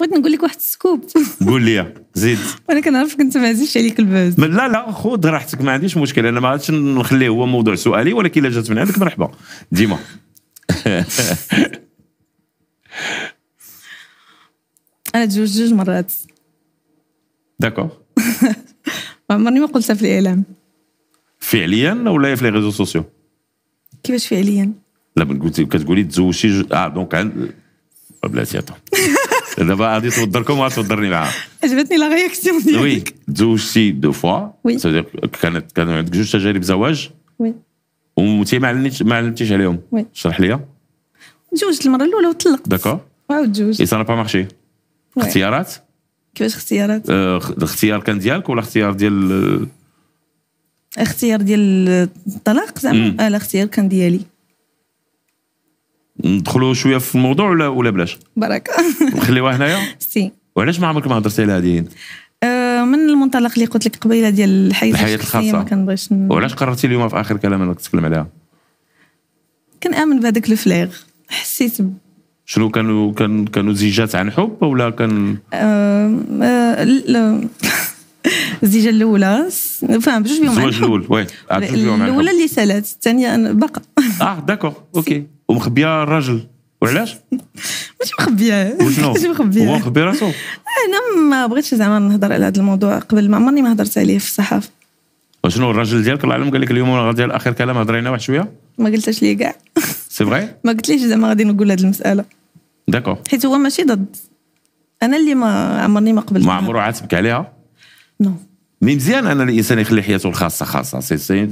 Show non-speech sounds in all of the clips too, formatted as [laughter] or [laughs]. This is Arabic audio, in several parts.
بغيت نقول لك واحد السكوب قول لي زيد [laughs] وانا كنعرف انت ما عزيزش عليك الباز لا لا خذ راحتك ما عنديش مشكل انا ما عادش نخليه هو موضوع سؤالي ولكن الا جات من عندك مرحبا ديما [laughs] انا تزوجت جوج مرات داكوغ [laughs] عمرني ما قلتها في الاعلام فعليا ولا في لي ريزو سوسيو كيفاش فعليا لا قلتي كتقولي تزوجتي اه دونك بلاتياتو دابا غادي توضركم وغادي توضرني معاها عجبتني لا رياكسيون ديالك وي تزوجتي دو فوا وي كانت كان عندك جوج تجارب زواج وي وانتي ما علمتيش ما علمتيش عليهم وي شرح لي تزوجت المره الاولى وطلقت داكور وعاود تزوجت اي سا با مارشي اختيارات كيفاش اختيارات آه، الاختيار كان ديالك ولا اختيار ديال اختيار ديال الطلاق زعما آه، الاختيار كان ديالي ندخلوا شويه في الموضوع ولا ولا بلاش بركه [laughs] نخليوها هنايا [laughs] سي وعلاش ما عمرك ما هضرتي على هذه من المنطلق اللي قلت لك قبيله ديال الحياه الخاصه ما كنبغيش وعلاش قررتي اليوم في اخر كلام انك تتكلم عليها كنامن بهذاك الفليغ حسيت ب... شنو كانوا كان كانوا زيجات عن حب ولا كان آه، آه، [laughs] الزيجه الاولى فاهم بجوج بهم الزواج الاول وي آه، الاولى اللي سالات الثانيه بقى اه داكور اوكي ومخبيه الراجل وعلاش؟ [laughs] ماشي مخبيه وشنو؟ [laughs] ماشي مخبيه هو مخبي راسو؟ آه، انا ما بغيتش زعما نهضر على هذا الموضوع قبل ما عمرني ما هضرت عليه في الصحافه وشنو الراجل ديالك الله يعلم قال لك اليوم غادي اخر كلام هضرينا واحد شويه؟ ما قلتش ليه كاع سي فغي؟ [laughs] ما قلتليش زعما غادي نقول هذه المساله داكور حيت هو ماشي ضد انا اللي ما عمرني ما قبلت ما عمرو عاتبك عليها؟ نو مي مزيان انا الانسان يخلي حياته الخاصه خاصه سي سي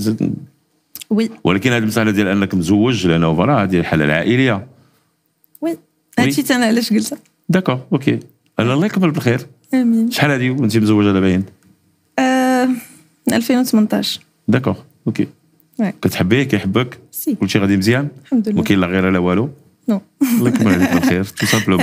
وي ولكن هذه المساله ديال انك مزوج لانه فوالا هذه الحاله العائليه وي هادشي انا علاش قلتها داكور اوكي انا الله يكمل بالخير امين شحال هذه وانت مزوجه دابا باين؟ آه 2018 داكور اوكي كتحبيه كيحبك كلشي غادي مزيان الحمد لله وكاين لا غير لا والو نو الله يكمل عليك بالخير تو سامبلومون [laughs]